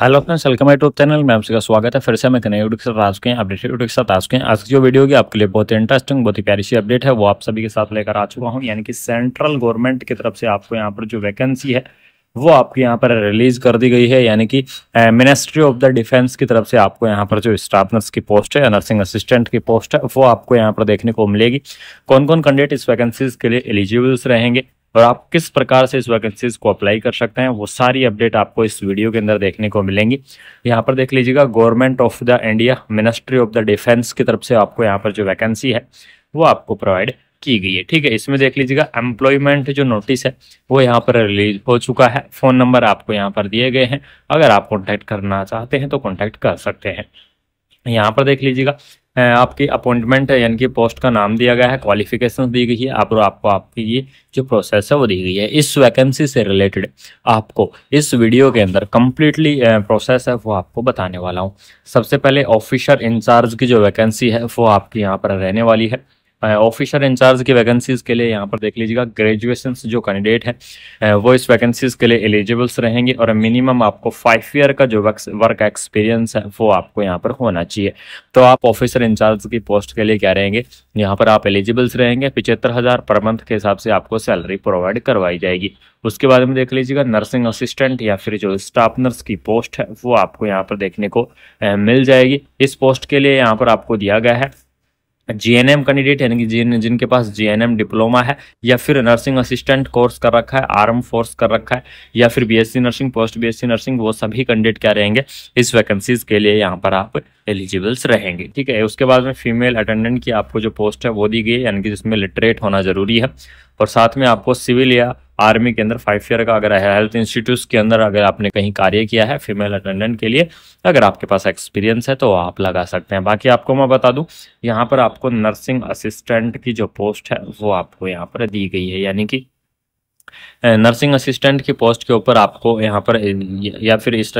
hello friends welcome YouTube channel में आपका स्वागत है फिर से मैं कन्हैया यूट्यूब के साथ आ चुके हैं अपडेट यूट्यूब के साथ आ चुके हैं आज की जो वीडियो की आपके लिए बहुत इंटरेस्टिंग बहुत ही प्यारी सी अपडेट है वो आप सभी के साथ लेकर आ चुका हूँ यानी कि सेंट्रल गवर्नमेंट की तरफ से आपको यहाँ पर जो वैकेंसी है वो आपके यहाँ पर रिलीज कर दी गई है यानी कि मिनिस्ट्री ऑफ द डिफेंस की तरफ से आपको यहाँ पर जो स्टाफ नर्स की पोस्ट है नर्सिंग असिस्टेंट की पोस्ट है वो आपको यहाँ पर देखने को मिलेगी कौन कौन कैंडिडेट इस वैकेंसीज के लिए एलिजिबल्स रहेंगे और आप किस प्रकार से इस वैकेंसीज को अप्लाई कर सकते हैं वो सारी अपडेट आपको इस वीडियो के अंदर देखने को मिलेंगी यहाँ पर देख लीजिएगा government of the India ministry of the defence की तरफ से आपको यहाँ पर जो वैकेंसी है वो आपको प्रोवाइड की गई है ठीक है इसमें देख लीजिएगा एम्प्लॉयमेंट जो नोटिस है वो यहाँ पर रिलीज हो चुका है फ़ोन नंबर आपको यहाँ पर दिए गए हैं अगर आप कॉन्टैक्ट करना चाहते हैं तो कॉन्टैक्ट कर सकते हैं यहाँ पर देख लीजिएगा आपकी अपॉइंटमेंट है यानी कि पोस्ट का नाम दिया गया है क्वालिफिकेशन दी गई है आप और आपको आपकी ये जो प्रोसेस है वो दी गई है इस वैकेंसी से रिलेटेड आपको इस वीडियो के अंदर कम्प्लीटली प्रोसेस है वो आपको बताने वाला हूँ सबसे पहले ऑफिसर इंचार्ज की जो वैकेंसी है वो आपकी यहाँ पर रहने वाली है ऑफिसर इंचार्ज की वैकेंसीज के लिए यहाँ पर देख लीजिएगा ग्रेजुएशन जो कैंडिडेट है वो इस वैकेंसीज के लिए एलिजिबल्स रहेंगे और मिनिमम आपको फाइव ईयर का जो वर्क एक्सपीरियंस है वो आपको यहाँ पर होना चाहिए तो आप ऑफिसर इंचार्ज की पोस्ट के लिए क्या रहेंगे यहाँ पर आप एलिजिबल्स रहेंगे पिछहत्तर हज़ार पर मंथ के हिसाब से आपको सैलरी प्रोवाइड करवाई जाएगी उसके बाद में देख लीजिएगा नर्सिंग असिस्टेंट या फिर जो स्टाफ नर्स की पोस्ट है वो आपको यहाँ पर देखने को मिल जाएगी इस पोस्ट के लिए यहाँ पर आपको दिया गया है जीएनएम कैंडिडेट यानी कि जिन जिनके पास जीएनएम डिप्लोमा है या फिर नर्सिंग असिस्टेंट कोर्स कर रखा है आर्म फोर्स कर रखा है या फिर BSc nursing post BSc nursing वो सभी कैंडिडेट क्या रहेंगे इस वैकेंसीज के लिए यहाँ पर आप एलिजिबल्स रहेंगे ठीक है उसके बाद में फीमेल अटेंडेंट की आपको जो पोस्ट है वो दी गई है यानी कि जिसमें लिटरेट होना जरूरी है और साथ में आपको सिविल या आर्मी के अंदर फाइव ईयर का अगर हेल्थ इंस्टीट्यूट के अंदर अगर आपने कहीं कार्य किया है फीमेल अटेंडेंट के लिए अगर आपके पास एक्सपीरियंस है तो आप लगा सकते हैं बाकी आपको मैं बता दूं यहाँ पर आपको नर्सिंग असिस्टेंट की जो पोस्ट है वो आपको यहाँ पर दी गई है यानी कि नर्सिंग असिस्टेंट की पोस्ट के ऊपर आपको यहाँ पर या फिर इस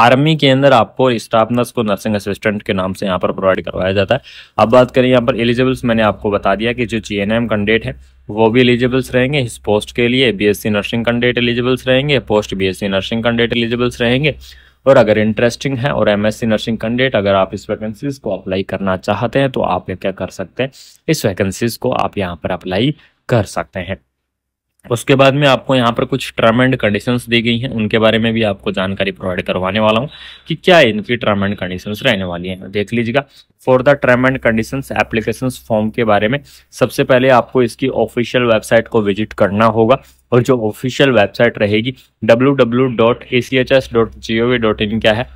आर्मी के अंदर आपको स्टाफ नर्स को नर्सिंग असिस्टेंट के नाम से यहाँ पर प्रोवाइड करवाया जाता है अब बात करें यहाँ पर एलिजिबल्स मैंने आपको बता दिया कि जो जी कैंडिडेट है वो भी एलिजिबल्स रहेंगे इस पोस्ट के लिए बीएससी नर्सिंग कैंडिडेट एलिजिबल्स रहेंगे post BSc nursing candidate eligibles रहेंगे और अगर इंटरेस्टिंग है और एमएससी नर्सिंग कैंडिडेट अगर आप इस वैकेंसीज को अप्लाई करना चाहते हैं तो आप क्या कर सकते हैं इस वैकेंसीज को आप यहाँ पर अप्लाई कर सकते हैं उसके बाद में आपको यहाँ पर कुछ टर्म एंड कंडीशंस दी गई हैं उनके बारे में भी आपको जानकारी प्रोवाइड करवाने वाला हूँ कि क्या इनकी टर्म एंड कंडीशंस रहने वाली हैं देख लीजिएगा for the term and conditions application form के बारे में सबसे पहले आपको इसकी ऑफिशियल वेबसाइट को विजिट करना होगा और जो ऑफिशियल वेबसाइट रहेगी डब्ल्यू क्या है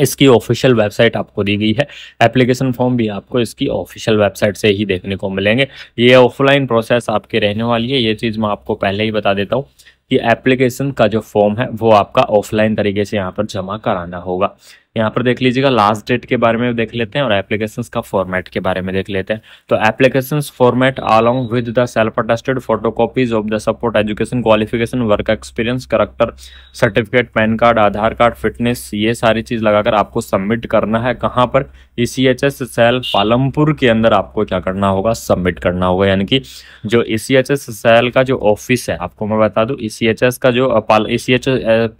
इसकी ऑफिशियल वेबसाइट आपको दी गई है एप्लीकेशन फॉर्म भी आपको इसकी ऑफिशियल वेबसाइट से ही देखने को मिलेंगे ये ऑफलाइन प्रोसेस आपके रहने वाली है ये चीज़ मैं आपको पहले ही बता देता हूँ कि एप्लीकेशन का जो फॉर्म है वो आपका ऑफलाइन तरीके से यहाँ पर जमा कराना होगा यहाँ पर देख लीजिएगा लास्ट डेट के बारे में देख लेते हैं और एप्लीकेशन का फॉर्मेट के बारे में देख लेते हैं तो application format along with the self attested photo copies of the support education qualification work experience character certificate PAN card Aadhaar card fitness ये सारी चीज लगाकर आपको सबमिट करना है कहाँ पर E H S cell Palampur के अंदर आपको क्या करना होगा सबमिट करना होगा यानी कि जो E C H S cell का जो ऑफिस है आपको मैं बता दू ई सी एच एस का जो ई सी एच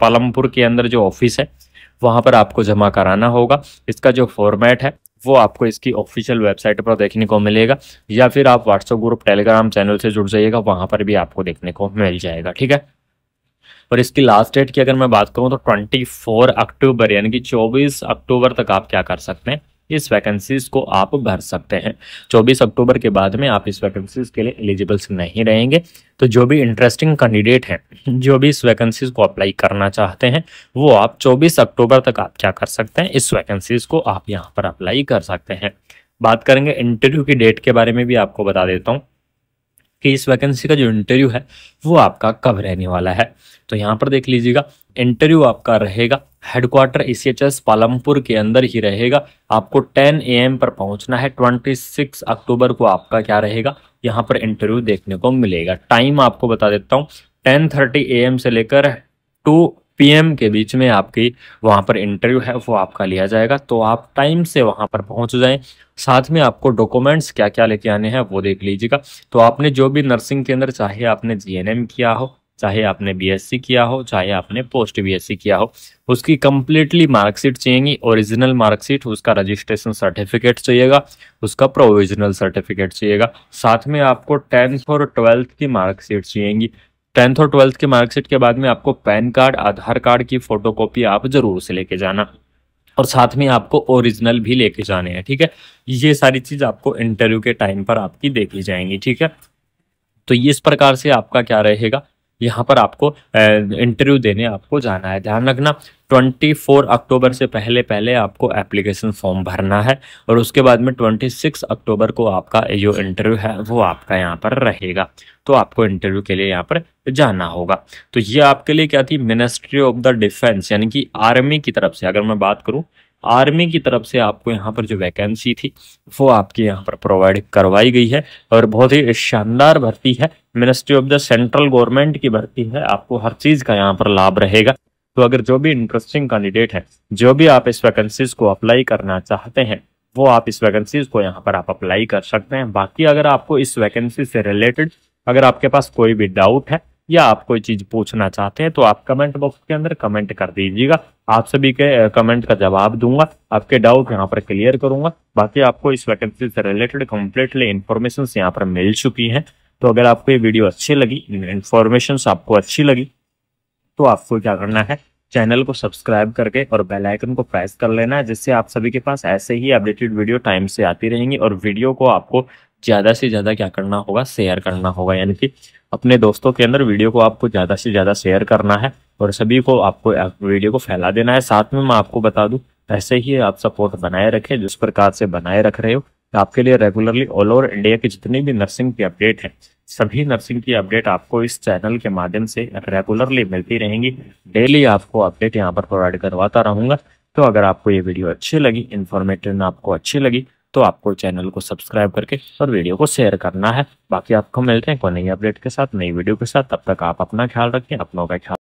पालमपुर के अंदर जो ऑफिस है वहां पर आपको जमा कराना होगा इसका जो फॉर्मेट है वो आपको इसकी ऑफिशियल वेबसाइट पर देखने को मिलेगा या फिर आप व्हाट्सएप ग्रुप टेलीग्राम चैनल से जुड़ जाइएगा वहां पर भी आपको देखने को मिल जाएगा ठीक है और इसकी लास्ट डेट की अगर मैं बात करूँ तो 24 अक्टूबर यानी कि 24 अक्टूबर तक आप क्या कर सकते हैं इस वैकेंसीज को आप भर सकते हैं चौबीस अक्टूबर के बाद में आप इस वैकेंसीज के लिए एलिजिबल्स नहीं रहेंगे तो जो भी इंटरेस्टिंग कैंडिडेट हैं जो भी इस वैकेंसीज को अप्लाई करना चाहते हैं वो आप 24 अक्टूबर तक आप क्या कर सकते हैं इस वैकेंसीज को आप यहाँ पर अप्लाई कर सकते हैं बात करेंगे इंटरव्यू की डेट के बारे में भी आपको बता देता हूँ कि इस वैकेंसी का जो इंटरव्यू है वो आपका कब रहने वाला है तो यहाँ पर देख लीजिएगा इंटरव्यू आपका रहेगा हेडक्वार्टर ईसीएचएस पालमपुर के अंदर ही रहेगा आपको 10 एम पर पहुंचना है 26 अक्टूबर को आपका क्या रहेगा यहाँ पर इंटरव्यू देखने को मिलेगा टाइम आपको बता देता हूँ 10:30 एम से लेकर 2 पीएम के बीच में आपकी वहाँ पर इंटरव्यू है वो आपका लिया जाएगा तो आप टाइम से वहाँ पर पहुँच जाए साथ में आपको डॉक्यूमेंट्स क्या क्या लेके आने हैं वो देख लीजिएगा तो आपने जो भी नर्सिंग के अंदर चाहे आपने जी किया हो चाहे आपने बीएससी किया हो चाहे आपने पोस्ट बीएससी किया हो उसकी कंप्लीटली मार्कशीट चाहिएगी ओरिजिनल मार्कशीट उसका रजिस्ट्रेशन सर्टिफिकेट चाहिएगा उसका प्रोविजनल सर्टिफिकेट चाहिएगा साथ में आपको टेंथ और ट्वेल्थ की मार्कशीट चाहिएगी टेंथ और ट्वेल्थ की मार्कशीट के बाद में आपको पैन कार्ड आधार कार्ड की फोटोकॉपी आप जरूर से लेके जाना और साथ में आपको ओरिजिनल भी लेके जाने हैं ठीक है ये सारी चीज आपको इंटरव्यू के टाइम पर आपकी देखी जाएंगी ठीक है तो इस प्रकार से आपका क्या रहेगा यहाँ पर आपको इंटरव्यू देने आपको जाना है ध्यान रखना 24 अक्टूबर से पहले पहले आपको एप्लीकेशन फॉर्म भरना है और उसके बाद में 26 अक्टूबर को आपका जो इंटरव्यू है वो आपका यहाँ पर रहेगा तो आपको इंटरव्यू के लिए यहाँ पर जाना होगा तो ये आपके लिए क्या थी मिनिस्ट्री ऑफ द डिफेंस यानी कि आर्मी की तरफ से अगर मैं बात करूँ आर्मी की तरफ से आपको यहाँ पर जो वैकेंसी थी वो आपके यहाँ पर प्रोवाइड करवाई गई है और बहुत ही शानदार भर्ती है ministry of the central government की भर्ती है आपको हर चीज़ का यहाँ पर लाभ रहेगा तो अगर जो भी इंटरेस्टिंग कैंडिडेट है जो भी आप इस वैकेंसीज को अप्लाई करना चाहते हैं वो आप इस वैकेंसीज को यहाँ पर आप अप्लाई कर सकते हैं बाकी अगर आपको इस वैकेंसी से रिलेटेड अगर आपके पास कोई भी डाउट है या आप कोई चीज पूछना चाहते हैं तो आप कमेंट बॉक्स के अंदर कमेंट कर दीजिएगा आप सभी के कमेंट का जवाब दूंगा आपके डाउट यहाँ पर क्लियर करूंगा बाकी आपको इस वैकेंसी से रिलेटेड कम्प्लीटली इन्फॉर्मेशन यहाँ पर मिल चुकी है तो अगर आपको ये वीडियो अच्छी लगी इन्फॉर्मेशन आपको अच्छी लगी तो आपको क्या करना है चैनल को सब्सक्राइब करके और बेल आइकन को प्रेस कर लेना है जिससे आप सभी के पास ऐसे ही अपडेटेड वीडियो टाइम से आती रहेंगी और वीडियो को आपको ज़्यादा से ज़्यादा क्या करना होगा शेयर करना होगा यानी कि अपने दोस्तों के अंदर वीडियो को आपको ज़्यादा से ज़्यादा शेयर करना है और सभी को आपको वीडियो को फैला देना है साथ में मैं आपको बता दूँ ऐसे ही आप सपोर्ट बनाए रखें जिस प्रकार से बनाए रख रहे हो आपके लिए रेगुलरली ऑल ओवर इंडिया की जितनी भी नर्सिंग की अपडेट है सभी नर्सिंग की अपडेट आपको इस चैनल के माध्यम से रेगुलरली मिलती रहेंगी डेली आपको अपडेट यहाँ पर प्रोवाइड करवाता रहूँगा तो अगर आपको ये वीडियो अच्छी लगी इन्फॉर्मेटिव आपको अच्छी लगी तो आपको चैनल को सब्सक्राइब करके और वीडियो को शेयर करना है बाकी आपको मिलते हैं कोई नई अपडेट के साथ नई वीडियो के साथ तब तक आप अपना ख्याल रखें अपनों का ख्याल